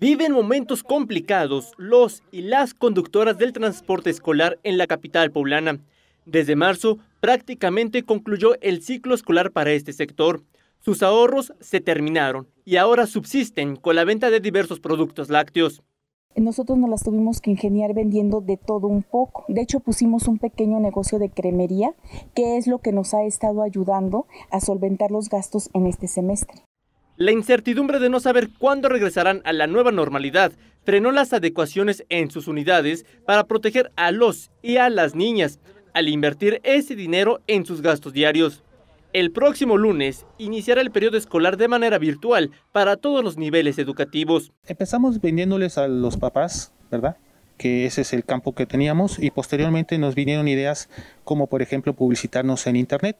Viven momentos complicados los y las conductoras del transporte escolar en la capital poblana. Desde marzo prácticamente concluyó el ciclo escolar para este sector. Sus ahorros se terminaron y ahora subsisten con la venta de diversos productos lácteos. Nosotros nos las tuvimos que ingeniar vendiendo de todo un poco. De hecho, pusimos un pequeño negocio de cremería, que es lo que nos ha estado ayudando a solventar los gastos en este semestre. La incertidumbre de no saber cuándo regresarán a la nueva normalidad frenó las adecuaciones en sus unidades para proteger a los y a las niñas al invertir ese dinero en sus gastos diarios. El próximo lunes iniciará el periodo escolar de manera virtual para todos los niveles educativos. Empezamos vendiéndoles a los papás, ¿verdad? que ese es el campo que teníamos y posteriormente nos vinieron ideas como por ejemplo publicitarnos en internet.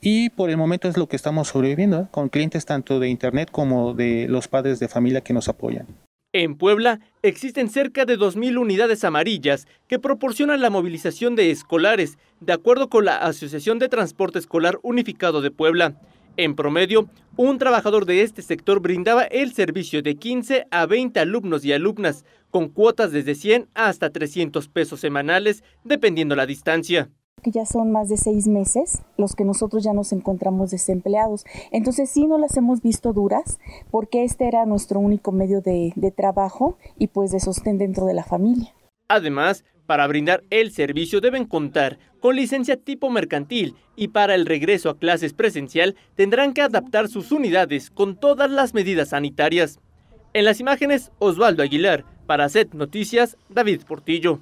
Y por el momento es lo que estamos sobreviviendo, ¿eh? con clientes tanto de Internet como de los padres de familia que nos apoyan. En Puebla existen cerca de 2.000 unidades amarillas que proporcionan la movilización de escolares, de acuerdo con la Asociación de Transporte Escolar Unificado de Puebla. En promedio, un trabajador de este sector brindaba el servicio de 15 a 20 alumnos y alumnas, con cuotas desde 100 hasta 300 pesos semanales, dependiendo la distancia que ya son más de seis meses los que nosotros ya nos encontramos desempleados. Entonces sí no las hemos visto duras porque este era nuestro único medio de, trabajo y pues de sostén dentro de la familia. Además, para brindar el servicio deben contar con licencia tipo mercantil y para el regreso a clases presencial tendrán que adaptar sus unidades con todas las medidas sanitarias. En las imágenes, Osvaldo Aguilar. Para Set Noticias, David Portillo.